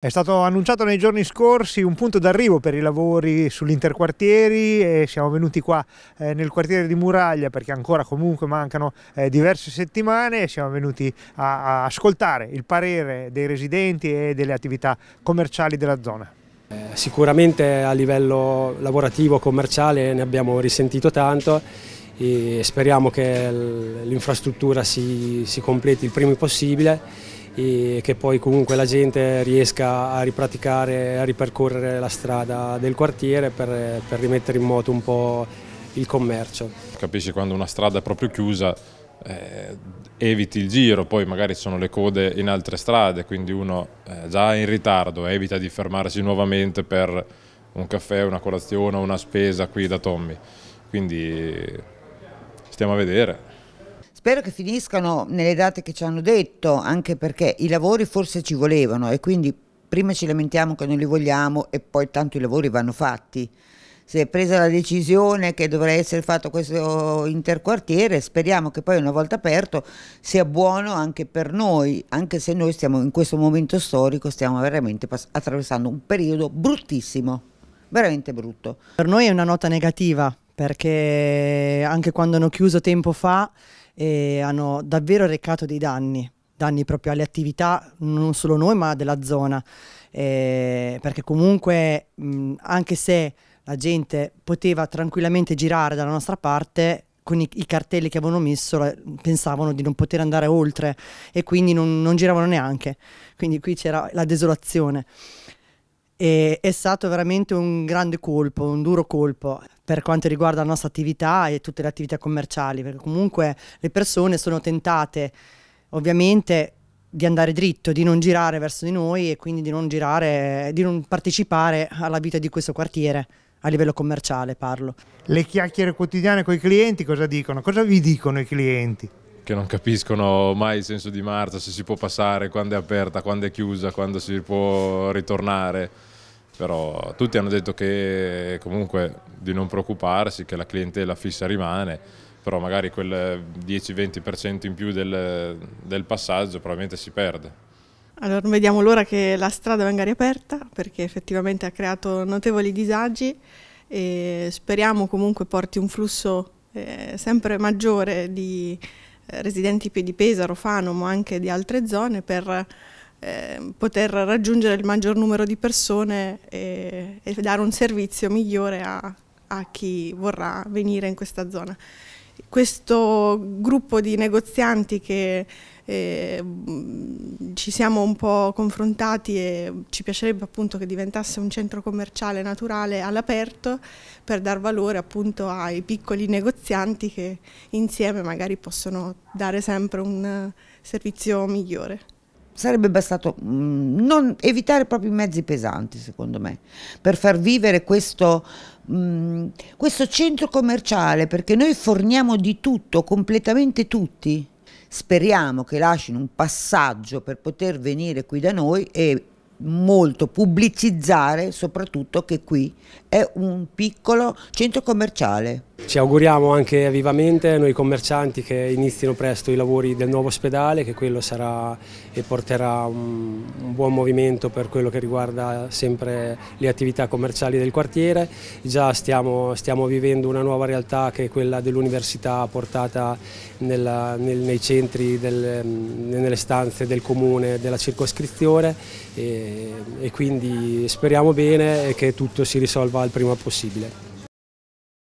È stato annunciato nei giorni scorsi un punto d'arrivo per i lavori sull'interquartieri e siamo venuti qua eh, nel quartiere di Muraglia perché ancora comunque mancano eh, diverse settimane e siamo venuti a, a, ascoltare il parere dei residenti e delle attività commerciali della zona. Eh, sicuramente a livello lavorativo, e commerciale ne abbiamo risentito tanto e speriamo che l'infrastruttura si, si completi il prima possibile e che poi comunque la gente riesca a ripraticare, a ripercorrere la strada del quartiere per, per rimettere in moto un po' il commercio. Capisci quando una strada è proprio chiusa eh, eviti il giro, poi magari ci sono le code in altre strade, quindi uno eh, già in ritardo evita di fermarsi nuovamente per un caffè, una colazione o una spesa qui da Tommy. Quindi stiamo a vedere. Spero che finiscano nelle date che ci hanno detto, anche perché i lavori forse ci volevano e quindi prima ci lamentiamo che non li vogliamo e poi tanto i lavori vanno fatti. Si è presa la decisione che dovrà essere fatto questo interquartiere, speriamo che poi una volta aperto sia buono anche per noi, anche se noi stiamo in questo momento storico, stiamo veramente attraversando un periodo bruttissimo, veramente brutto. Per noi è una nota negativa, perché anche quando hanno chiuso tempo fa eh, hanno davvero recato dei danni, danni proprio alle attività, non solo noi ma della zona, eh, perché comunque mh, anche se la gente poteva tranquillamente girare dalla nostra parte, con i, i, cartelli che avevano messo pensavano di non poter andare oltre e quindi non, non giravano neanche. Quindi qui c'era la desolazione. E è stato veramente un grande colpo, un duro colpo per quanto riguarda la nostra attività e tutte le attività commerciali, perché comunque le persone sono tentate ovviamente di andare dritto, di non girare verso di noi e quindi di non girare, di non partecipare alla vita di questo quartiere a livello commerciale parlo. Le chiacchiere quotidiane con i clienti cosa dicono? Cosa vi dicono i clienti? Che non capiscono mai il senso di marcia, se si può passare, quando è aperta, quando è chiusa, quando si può ritornare però tutti hanno detto che comunque di non preoccuparsi, che la clientela fissa rimane, però magari quel 10-20% in più del, del passaggio probabilmente si perde. Allora non vediamo l'ora che la strada venga riaperta perché effettivamente ha creato notevoli disagi e speriamo comunque porti un flusso eh, sempre maggiore di eh, residenti di Pesaro, Fano ma anche di altre zone per Ehm, poter raggiungere il maggior numero di persone e, e dare un servizio migliore a, a chi vorrà venire in questa zona questo gruppo di negozianti che eh, ci siamo un po' confrontati e ci piacerebbe appunto che diventasse un centro commerciale naturale all'aperto per dar valore appunto ai piccoli negozianti che insieme magari possono dare sempre un servizio migliore sarebbe bastato mh, mm, non evitare proprio i mezzi pesanti, secondo me, per far vivere questo, mh, mm, questo centro commerciale, perché noi forniamo di tutto, completamente tutti. Speriamo che lasciano un passaggio per poter venire qui da noi e molto pubblicizzare soprattutto che qui è un piccolo centro commerciale. Ci auguriamo anche vivamente noi commercianti che inizino presto i lavori del nuovo ospedale che quello sarà e porterà un, un buon movimento per quello che riguarda sempre le attività commerciali del quartiere. Già stiamo, stiamo vivendo una nuova realtà che è quella dell'università portata nella, nel, nei centri, del, nelle stanze del comune, della circoscrizione e, e, quindi speriamo bene che tutto si risolva il prima possibile.